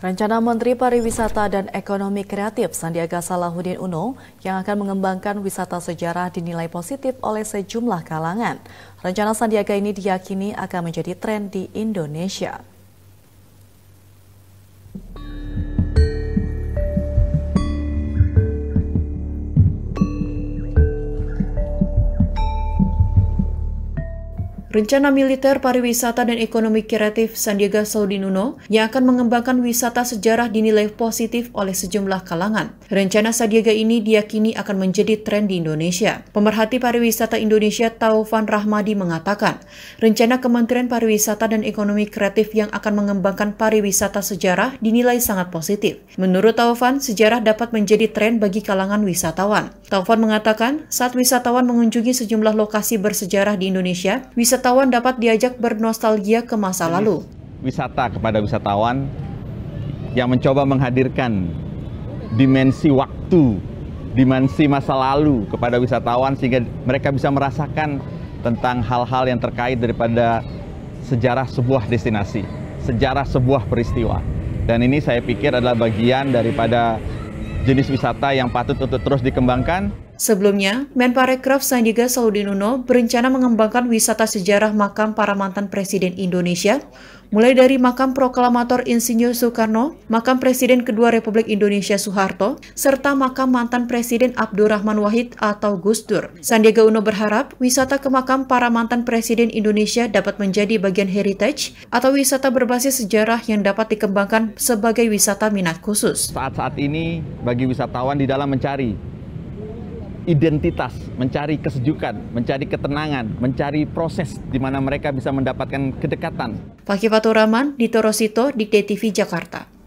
Rencana Menteri Pariwisata dan Ekonomi Kreatif Sandiaga Salahuddin Uno yang akan mengembangkan wisata sejarah dinilai positif oleh sejumlah kalangan. Rencana Sandiaga ini diyakini akan menjadi tren di Indonesia. Rencana Militer Pariwisata dan Ekonomi Kreatif Sandiaga Uno yang akan mengembangkan wisata sejarah dinilai positif oleh sejumlah kalangan. Rencana Sandiaga ini diyakini akan menjadi tren di Indonesia. Pemerhati Pariwisata Indonesia Taufan Rahmadi mengatakan, rencana Kementerian Pariwisata dan Ekonomi Kreatif yang akan mengembangkan pariwisata sejarah dinilai sangat positif. Menurut Taufan, sejarah dapat menjadi tren bagi kalangan wisatawan. Taufan mengatakan, saat wisatawan mengunjungi sejumlah lokasi bersejarah di Indonesia, wisata wisatawan dapat diajak bernostalgia ke masa lalu. Wisata kepada wisatawan yang mencoba menghadirkan dimensi waktu, dimensi masa lalu kepada wisatawan sehingga mereka bisa merasakan tentang hal-hal yang terkait daripada sejarah sebuah destinasi, sejarah sebuah peristiwa. Dan ini saya pikir adalah bagian daripada jenis wisata yang patut untuk terus dikembangkan. Sebelumnya, Menparekraf Sandiaga Salahuddin Uno berencana mengembangkan wisata sejarah makam para mantan Presiden Indonesia, mulai dari makam proklamator Insinyur Soekarno, makam Presiden Kedua Republik Indonesia Soeharto, serta makam mantan Presiden Abdurrahman Wahid atau Gus Dur. Sandiaga Uno berharap wisata ke makam para mantan Presiden Indonesia dapat menjadi bagian heritage atau wisata berbasis sejarah yang dapat dikembangkan sebagai wisata minat khusus. Saat-saat ini bagi wisatawan di dalam mencari identitas, mencari kesejukan, mencari ketenangan, mencari proses di mana mereka bisa mendapatkan kedekatan. Fakih Rahman, Dito Rosito, TV, Jakarta.